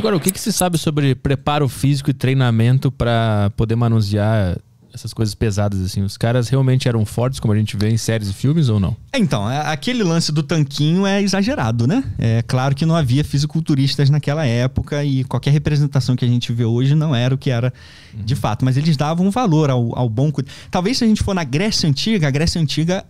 Agora, o que, que se sabe sobre preparo físico e treinamento para poder manusear essas coisas pesadas, assim? Os caras realmente eram fortes, como a gente vê em séries e filmes, ou não? É, então, é, aquele lance do tanquinho é exagerado, né? É claro que não havia fisiculturistas naquela época e qualquer representação que a gente vê hoje não era o que era uhum. de fato. Mas eles davam valor ao, ao bom... Talvez se a gente for na Grécia Antiga, a Grécia Antiga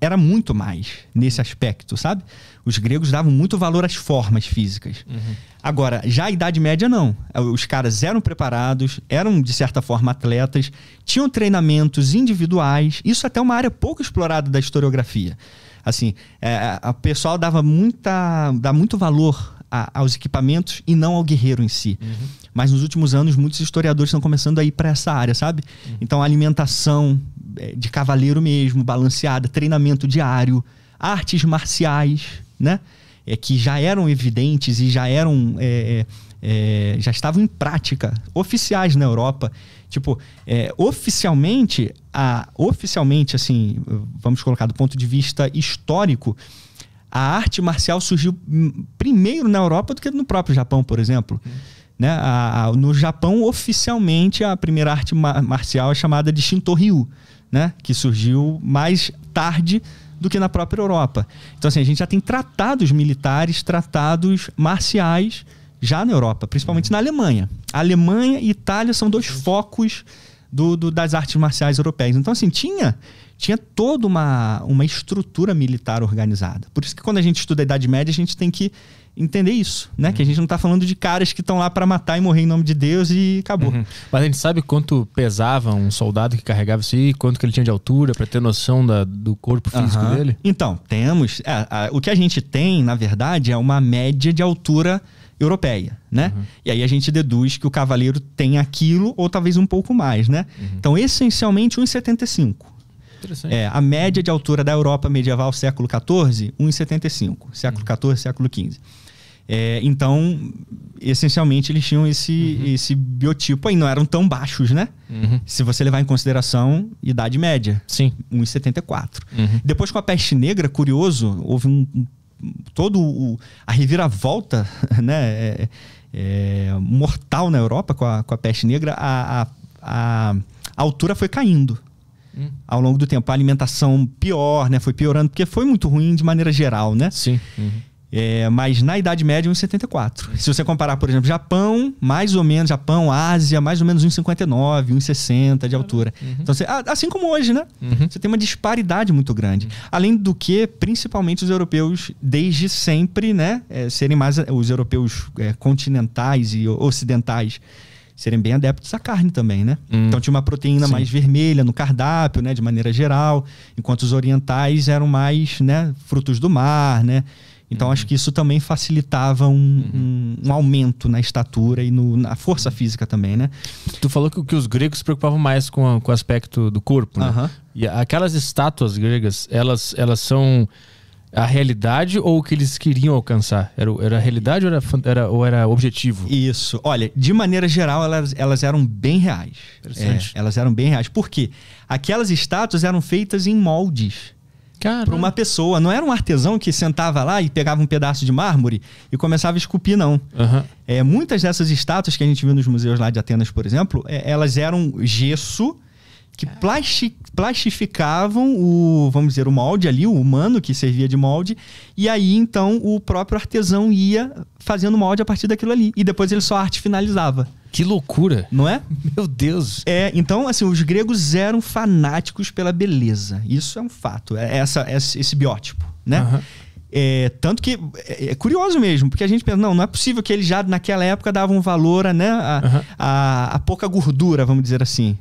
era muito mais nesse aspecto, sabe? Os gregos davam muito valor às formas físicas. Uhum. Agora, já a Idade Média, não. É, os caras eram preparados, eram, de certa forma, atletas, tinham treinamentos individuais. Isso até é uma área pouco explorada da historiografia. Assim, é, o pessoal dava muita, dá muito valor a, aos equipamentos e não ao guerreiro em si. Uhum. Mas nos últimos anos, muitos historiadores estão começando a ir para essa área, sabe? Uhum. Então, a alimentação, é, de cavaleiro mesmo, balanceada, treinamento diário, artes marciais, né? É, que já eram evidentes e já eram. É, é, é, já estavam em prática, oficiais na Europa. Tipo, é, oficialmente, a, oficialmente, assim, vamos colocar do ponto de vista histórico, a arte marcial surgiu primeiro na Europa do que no próprio Japão, por exemplo. Hum. Né? A, a, no Japão, oficialmente, a primeira arte ma marcial é chamada de Shinto-ryu, né? que surgiu mais tarde do que na própria Europa. Então, assim, a gente já tem tratados militares, tratados marciais já na Europa, principalmente na Alemanha. A Alemanha e Itália são dois focos do, do, das artes marciais europeias. Então, assim, tinha tinha toda uma, uma estrutura militar organizada. Por isso que quando a gente estuda a Idade Média, a gente tem que entender isso, né? Uhum. Que a uhum. gente não está falando de caras que estão lá para matar e morrer em nome de Deus e acabou. Uhum. Mas a gente sabe quanto pesava um soldado que carregava isso aí, quanto que ele tinha de altura, para ter noção da, do corpo físico uhum. dele? Então, temos... É, a, o que a gente tem, na verdade, é uma média de altura europeia, né? Uhum. E aí a gente deduz que o cavaleiro tem aquilo ou talvez um pouco mais, né? Uhum. Então, essencialmente 1,75 é, a média de altura da Europa medieval, século XIV, 1,75. Século XIV, uhum. século XV. É, então, essencialmente, eles tinham esse, uhum. esse biotipo aí. Não eram tão baixos, né? Uhum. Se você levar em consideração idade média. Sim. 1,74. Uhum. Depois, com a peste negra, curioso, houve um... um todo o, a reviravolta, né? É, é, mortal na Europa com a, com a peste negra. A, a, a altura foi caindo hum. ao longo do tempo. A alimentação pior, né? Foi piorando, porque foi muito ruim de maneira geral, né? Sim. Uhum. É, mas na Idade Média, 1,74. Uhum. Se você comparar, por exemplo, Japão, mais ou menos, Japão, Ásia, mais ou menos 1,59, 1,60 de altura. Uhum. uhum. Então, você, assim como hoje, né? Uhum. Você tem uma disparidade muito grande. Uhum. Além do que, principalmente os europeus, desde sempre, né? É, serem mais os europeus é, continentais e ocidentais serem bem adeptos à carne também, né? Hum. Então tinha uma proteína Sim. mais vermelha no cardápio, né, de maneira geral, enquanto os orientais eram mais, né, frutos do mar, né? Então uhum. acho que isso também facilitava um, uhum. um, um aumento na estatura e no, na força física também, né? Tu falou que, que os gregos se preocupavam mais com, a, com o aspecto do corpo, né? Uhum. E aquelas estátuas gregas, elas, elas são a realidade ou o que eles queriam alcançar? Era, era a realidade ou era, era, ou era objetivo? Isso. Olha, de maneira geral, elas, elas eram bem reais. Interessante. É, elas eram bem reais. Por quê? Aquelas estátuas eram feitas em moldes. Para uma pessoa. Não era um artesão que sentava lá e pegava um pedaço de mármore e começava a esculpir, não. Uhum. É, muitas dessas estátuas que a gente viu nos museus lá de Atenas, por exemplo, é, elas eram gesso que plasti plastificavam o, vamos dizer, o molde ali, o humano que servia de molde, e aí então o próprio artesão ia fazendo molde a partir daquilo ali, e depois ele só arte finalizava. Que loucura! Não é? Meu Deus! É, então assim, os gregos eram fanáticos pela beleza. Isso é um fato, é, é essa, esse biótipo, né? Uhum. É, tanto que é, é, curioso mesmo, porque a gente pensa, não, não é possível que eles já naquela época davam valor a, né, a, uhum. a, a pouca gordura, vamos dizer assim.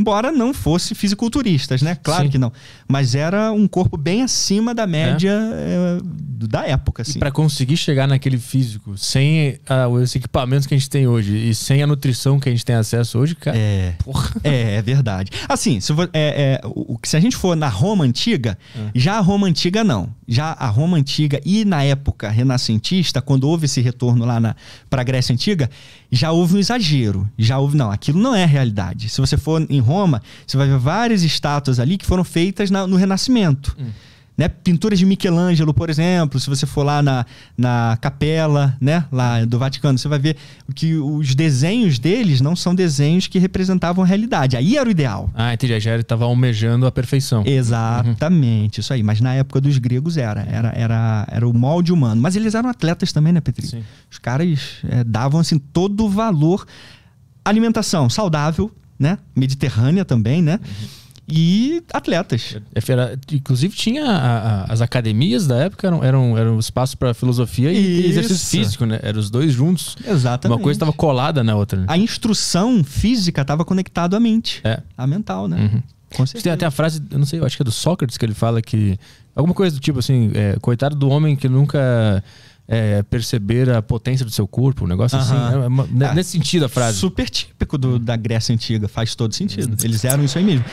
Embora não fosse fisiculturistas, né? Claro Sim. que não. Mas era um corpo bem acima da média é. Eh, da época. Assim. E para conseguir chegar naquele físico, sem ah, os equipamentos que a gente tem hoje e sem a nutrição que a gente tem acesso hoje, cara. É, porra. é, é verdade. Assim, se, for, é, é, o, se a gente for na Roma antiga, é. já a Roma antiga não. Já a Roma antiga e na época renascentista, quando houve esse retorno lá para a Grécia antiga, já houve um exagero. Já houve, não, aquilo não é realidade. Se você for em Roma, você vai ver várias estátuas ali que foram feitas na, no Renascimento. Hum. Né? Pinturas de Michelangelo, por exemplo, se você for lá na, na capela né? lá do Vaticano, você vai ver que os desenhos deles não são desenhos que representavam a realidade. Aí era o ideal. Ah, entendi. Já estava almejando a perfeição. Exatamente, uhum. isso aí. Mas na época dos gregos era. Era, era, era o molde humano. Mas eles eram atletas também, né, Petri? Sim. Os caras é, davam assim, todo o valor. Alimentação saudável, né? Mediterrânea também, né? Uhum e atletas. É Era, inclusive tinha a, a, as academias da época eram eram, eram espaço para filosofia e, e exercício físico, né? Eram os dois juntos. Exatamente. Uma coisa estava colada na outra. Né? A instrução física estava conectada à mente, é. à mental, né? Uhum. Tem até a frase, eu não sei, eu acho que é do Sócrates que ele fala que alguma coisa do tipo assim, é, coitado do homem que nunca é, perceber a potência do seu corpo, um negócio assim. Né? É né? ah, nesse ah, sentido a frase. Super típico do, da Grécia Antiga, faz todo sentido. Uhum. Eles eram isso aí mesmo.